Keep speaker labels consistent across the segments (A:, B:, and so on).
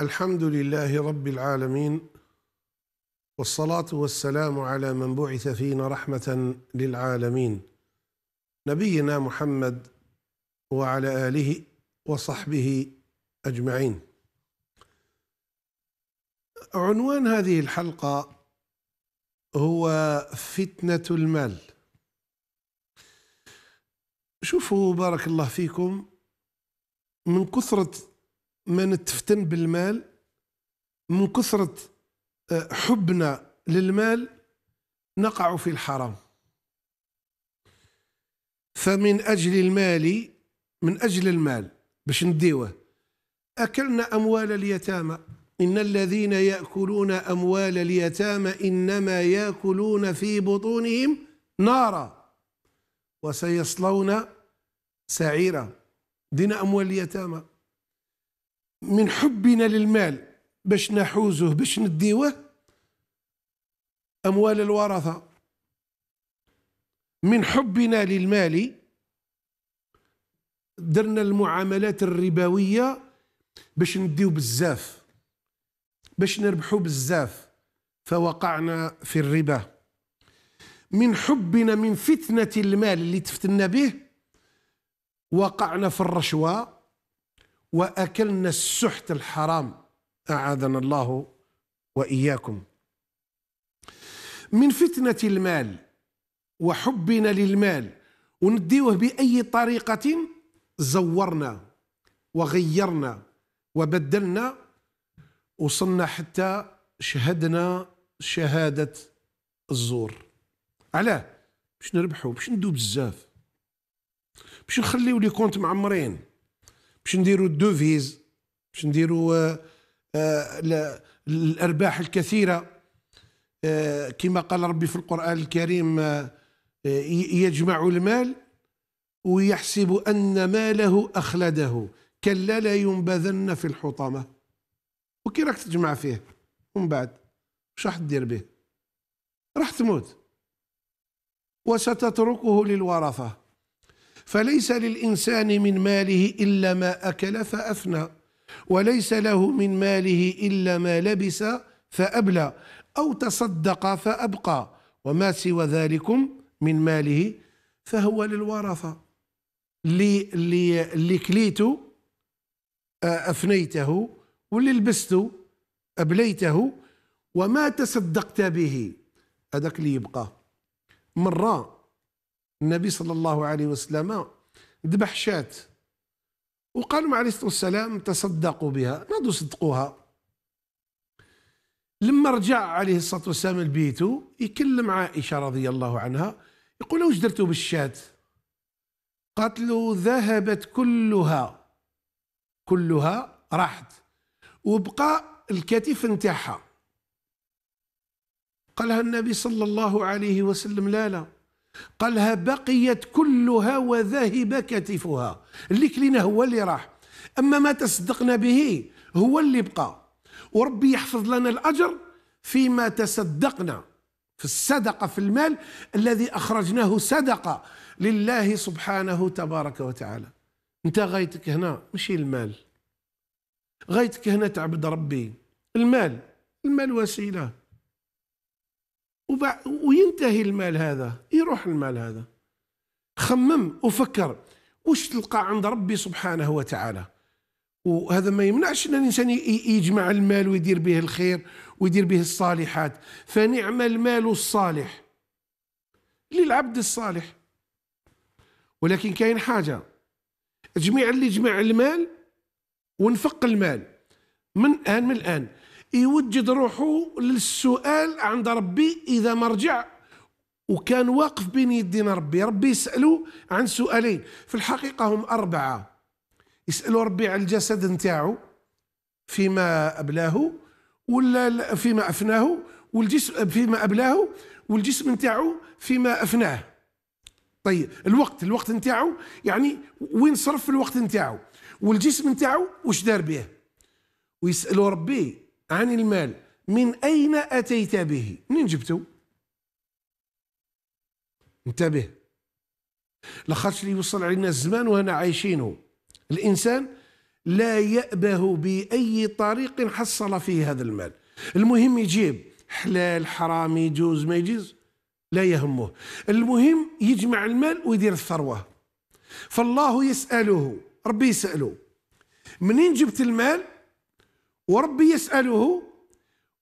A: الحمد لله رب العالمين والصلاة والسلام على من بعث فينا رحمة للعالمين نبينا محمد وعلى آله وصحبه أجمعين عنوان هذه الحلقة هو فتنة المال شوفوا بارك الله فيكم من كثرة ما نتفتن بالمال من كثرة آه، حبنا للمال نقع في الحرام فمن أجل المال من أجل المال باش نديوه أكلنا أموال اليتامى إن الذين يأكلون أموال اليتامى إنما يأكلون في بطونهم نارا وسيصلون سعيرا دين أموال اليتامى من حبنا للمال باش نحوزه باش نديوه أموال الورثة من حبنا للمال درنا المعاملات الربوية باش نديو بزاف باش نربحو بزاف فوقعنا في الربا من حبنا من فتنة المال اللي تفتنا به وقعنا في الرشوة واكلنا السحت الحرام اعاذنا الله واياكم من فتنه المال وحبنا للمال ونديوه باي طريقه زورنا وغيرنا وبدلنا وصلنا حتى شهدنا شهاده الزور علاه باش نربحوا باش ندو بزاف باش نخليو لي كونت معمرين باش نديروا الدوفيز باش نديروا آه، آه، الارباح الكثيره آه، كما قال ربي في القران الكريم يجمع المال ويحسب ان ماله اخلده كلا لا ينبذن في الحطمه وكي راك تجمع فيه ومن بعد واش راح دير به راح تموت وستتركه للورثه فليس للإنسان من ماله إلا ما أكل فأفنى وليس له من ماله إلا ما لبس فأبلى أو تصدق فأبقى وما سوى ذلكم من ماله فهو للورثة اللي كليته آه، أفنيته واللي لبسته أبليته وما تصدقت به هذاك اللي يبقى مرة النبي صلى الله عليه وسلم ذبح شاة وقالوا عليه الصلاة والسلام تصدقوا بها نادوا صدقوها لما رجع عليه الصلاة والسلام لبيته يكلم عائشة رضي الله عنها يقول واش درتوا بالشاة قالت له ذهبت كلها كلها راحت وبقى الكتف نتاعها قالها النبي صلى الله عليه وسلم لا لا قالها بقيت كلها وذهب كتفها اللي كلينا هو اللي راح اما ما تصدقنا به هو اللي بقى وربي يحفظ لنا الاجر فيما تصدقنا في الصدقه في المال الذي اخرجناه صدقه لله سبحانه تبارك وتعالى انت غايتك هنا مشي المال غايتك هنا تعبد ربي المال المال وسيله وينتهي المال هذا يروح المال هذا خمم وفكر وش تلقى عند ربي سبحانه وتعالى وهذا ما يمنعش ان الانسان يجمع المال ويدير به الخير ويدير به الصالحات فنعم المال الصالح للعبد الصالح ولكن كاين حاجه جميع اللي جمع المال ونفق المال من الان من الان يوجد روحه للسؤال عند ربي اذا ما رجع وكان واقف بين يدينا ربي ربي يسألوا عن سؤالين في الحقيقة هم أربعة يسألوا ربي على الجسد نتاعو فيما أبلاه ولا فيما أفناه والجسم فيما أبلاه والجسم نتاعو فيما أفناه طيب الوقت الوقت نتاعو يعني وين صرف الوقت نتاعو والجسم نتاعو واش دار به ويسألوا ربي عن المال من أين أتيت به منين جبته انتبه لخاطش يوصل علينا الزمان وهنا عايشينه الانسان لا يأبه بأي طريق حصل فيه هذا المال المهم يجيب حلال حرام يجوز ما يجوز لا يهمه المهم يجمع المال ويدير الثروة فالله يسأله ربي يسأله منين جبت المال وربي يسأله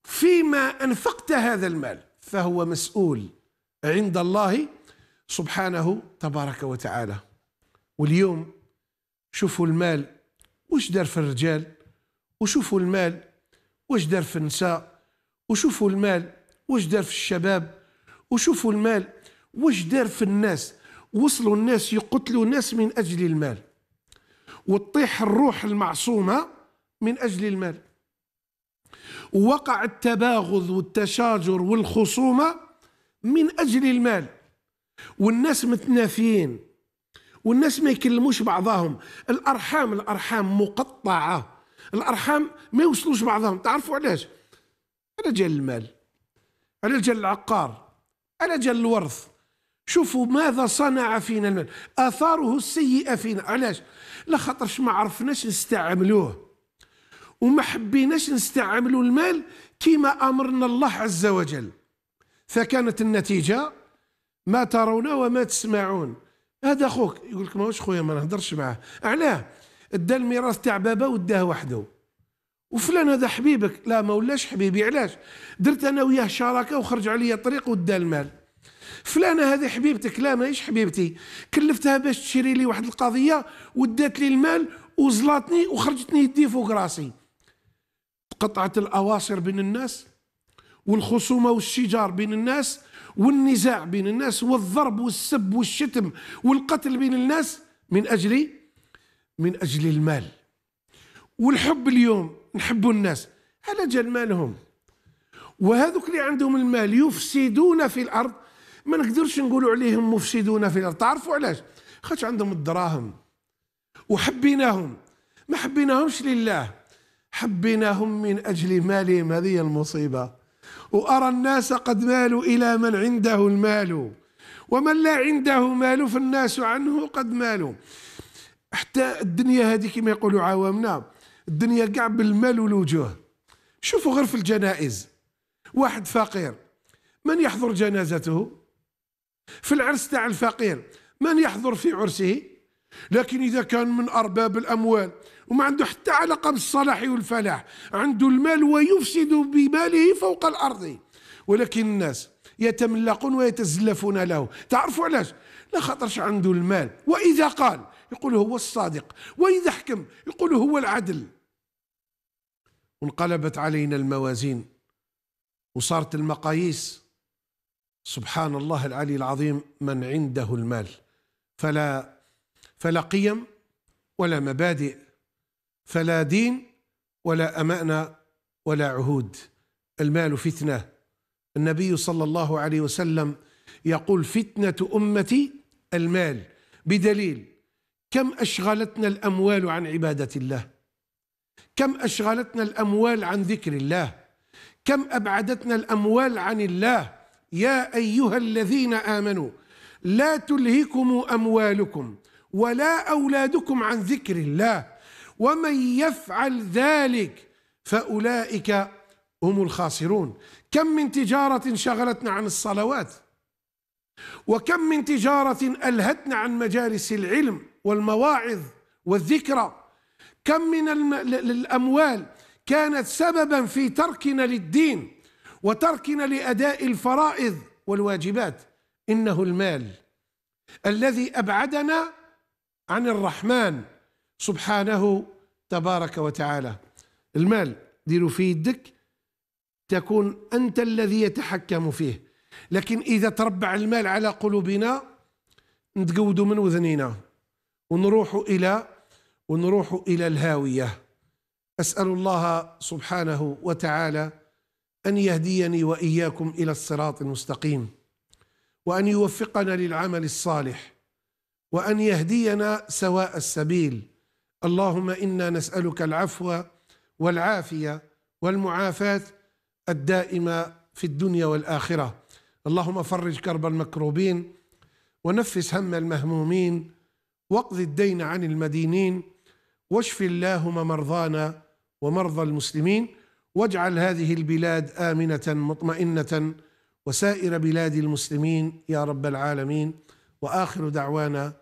A: فيما أنفقت هذا المال فهو مسؤول عند الله سبحانه تبارك وتعالى واليوم شوفوا المال واش دار في الرجال وشوفوا المال واش دار في النساء وشوفوا المال واش دار في الشباب وشوفوا المال واش دار في الناس وصلوا الناس يقتلوا ناس من أجل المال وتطيح الروح المعصومة من أجل المال ووقع التباغض والتشاجر والخصومة من أجل المال والناس متنافين والناس ما يكلموش بعضهم الارحام الارحام مقطعه الارحام ما يوصلوش بعضهم تعرفوا علاش على جال المال على جال العقار على جال الورث شوفوا ماذا صنع فينا المال اثاره السيئه فينا علاش خاطرش ما عرفناش نستعملوه وما حبيناش نستعملوا المال كما امرنا الله عز وجل فكانت النتيجه ما ترون وما تسمعون هذا خوك يقول لك ماهوش خويا ما نهضرش معاه علاه دا الميراث تاع بابا وداه وحده وفلان هذا حبيبك لا ما ولاش حبيبي علاش درت انا وياه شراكه وخرج عليا طريق ودا المال فلانة هذه حبيبتك لا ماهيش حبيبتي كلفتها باش تشري لي واحد القضية ودات لي المال وزلاتني وخرجتني يدي فوق راسي قطعت الأواصر بين الناس والخصومه والشجار بين الناس والنزاع بين الناس والضرب والسب والشتم والقتل بين الناس من اجل من اجل المال والحب اليوم نحبوا الناس على جال مالهم وهذوك اللي عندهم المال يفسدون في الارض ما نقدرش نقولوا عليهم مفسدون في الارض تعرفوا علاش خاطر عندهم الدراهم وحبيناهم ما حبيناهمش لله حبيناهم من اجل مالهم هذه المصيبه وأرى الناس قد مالوا إلى من عنده المال ومن لا عنده مال فالناس عنه قد مالوا حتى الدنيا هذه كما يقولوا عوامنا الدنيا كاع بالمال والوجوه شوفوا غير في الجنائز واحد فقير من يحضر جنازته في العرس تاع الفقير من يحضر في عرسه لكن إذا كان من أرباب الأموال وما عنده حتى علاقة بالصلاح والفلاح عنده المال ويفسد بماله فوق الأرض ولكن الناس يتملقون ويتزلفون له تعرفوا علاش لا خطرش عنده المال وإذا قال يقول هو الصادق وإذا حكم يقول هو العدل وانقلبت علينا الموازين وصارت المقاييس سبحان الله العلي العظيم من عنده المال فلا فلا قيم ولا مبادئ فلا دين ولا امانه ولا عهود المال فتنه النبي صلى الله عليه وسلم يقول فتنه امتي المال بدليل كم اشغلتنا الاموال عن عباده الله كم اشغلتنا الاموال عن ذكر الله كم ابعدتنا الاموال عن الله يا ايها الذين امنوا لا تلهكم اموالكم ولا أولادكم عن ذكر الله ومن يفعل ذلك فأولئك هم الخاسرون كم من تجارة شغلتنا عن الصلوات وكم من تجارة ألهتنا عن مجالس العلم والمواعظ والذكرى كم من الأموال كانت سببا في تركنا للدين وتركنا لأداء الفرائض والواجبات إنه المال الذي أبعدنا عن الرحمن سبحانه تبارك وتعالى المال ديروا في يدك تكون أنت الذي يتحكم فيه لكن إذا تربع المال على قلوبنا نتقودوا من وذنينا ونروحوا إلى ونروحوا إلى الهاوية أسأل الله سبحانه وتعالى أن يهديني وإياكم إلى الصراط المستقيم وأن يوفقنا للعمل الصالح وان يهدينا سواء السبيل اللهم انا نسالك العفو والعافيه والمعافاه الدائمه في الدنيا والاخره اللهم فرج كرب المكروبين ونفس هم المهمومين واقض الدين عن المدينين واشف اللهم مرضانا ومرضى المسلمين واجعل هذه البلاد امنه مطمئنه وسائر بلاد المسلمين يا رب العالمين واخر دعوانا